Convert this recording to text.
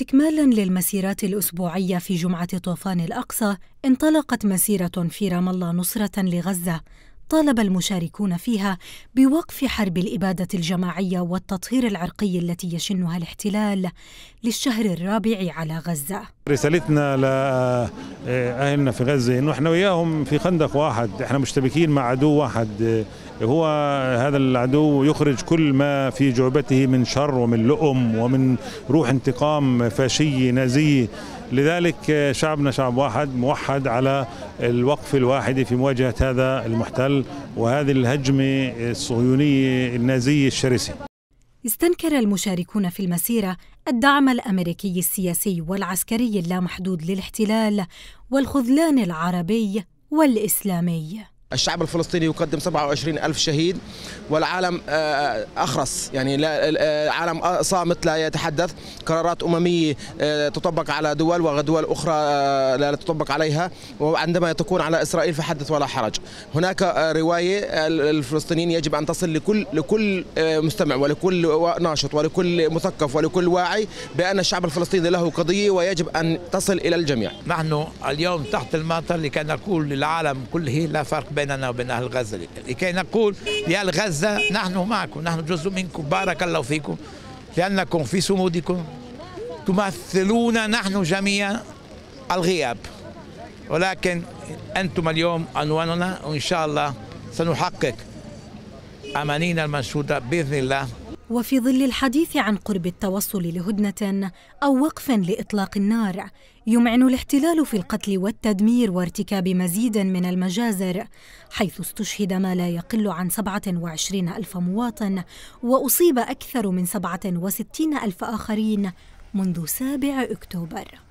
استكمالا للمسيرات الأسبوعية في جمعة طوفان الأقصى انطلقت مسيرة في رام الله نصرة لغزة طالب المشاركون فيها بوقف حرب الإبادة الجماعية والتطهير العرقي التي يشنها الاحتلال للشهر الرابع على غزة رسالتنا اهلنا في غزه انه احنا وياهم في خندق واحد احنا مشتبكين مع عدو واحد آه، هو هذا العدو يخرج كل ما في جعبته من شر ومن لؤم ومن روح انتقام فاشيه نازيه لذلك آه، شعبنا شعب واحد موحد على الوقف الواحد في مواجهه هذا المحتل وهذه الهجمه الصهيونيه النازيه الشرسه استنكر المشاركون في المسيرة الدعم الأمريكي السياسي والعسكري اللامحدود للاحتلال والخذلان العربي والإسلامي الشعب الفلسطيني يقدم 27 ألف شهيد والعالم آه، آه، أخرس يعني آه، عالم صامت لا يتحدث قرارات أممية تطبق على دول ودول أخرى لا تطبق عليها وعندما تكون على إسرائيل فحدث ولا حرج هناك رواية الفلسطينيين يجب أن تصل لكل لكل مستمع ولكل ناشط ولكل مثقف ولكل واعي بأن الشعب الفلسطيني له قضية ويجب أن تصل إلى الجميع نحن اليوم تحت المطر لكي نقول للعالم كله لا فرق بين بيننا وبين أهل غزة لكي نقول يا غزة نحن معكم نحن جزء منكم بارك الله فيكم لأنكم في صمودكم تمثلون نحن جميعا الغياب ولكن أنتم اليوم عنواننا وإن شاء الله سنحقق أمانينا المنشودة بإذن الله وفي ظل الحديث عن قرب التوصل لهدنة أو وقف لإطلاق النار، يمعن الاحتلال في القتل والتدمير وارتكاب مزيد من المجازر، حيث استشهد ما لا يقل عن 27 ألف مواطن، وأصيب أكثر من 67 ألف آخرين منذ 7 أكتوبر.